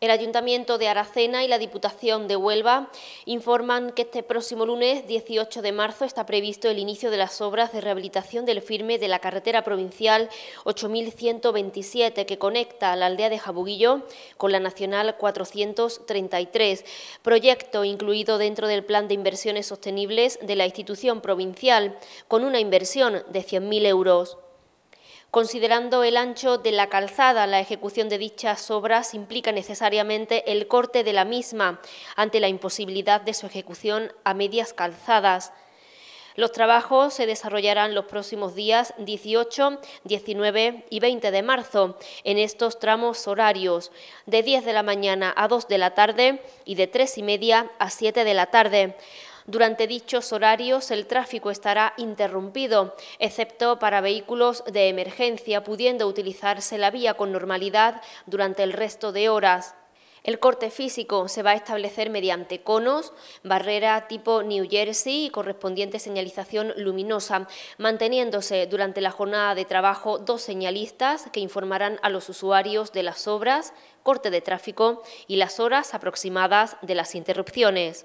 El Ayuntamiento de Aracena y la Diputación de Huelva informan que este próximo lunes 18 de marzo está previsto el inicio de las obras de rehabilitación del firme de la carretera provincial 8127 que conecta la aldea de Jabuguillo con la Nacional 433, proyecto incluido dentro del Plan de Inversiones Sostenibles de la institución provincial, con una inversión de 100.000 euros. Considerando el ancho de la calzada, la ejecución de dichas obras implica necesariamente el corte de la misma, ante la imposibilidad de su ejecución a medias calzadas. Los trabajos se desarrollarán los próximos días 18, 19 y 20 de marzo en estos tramos horarios, de 10 de la mañana a 2 de la tarde y de 3 y media a 7 de la tarde. Durante dichos horarios el tráfico estará interrumpido, excepto para vehículos de emergencia, pudiendo utilizarse la vía con normalidad durante el resto de horas. El corte físico se va a establecer mediante conos, barrera tipo New Jersey y correspondiente señalización luminosa, manteniéndose durante la jornada de trabajo dos señalistas que informarán a los usuarios de las obras, corte de tráfico y las horas aproximadas de las interrupciones.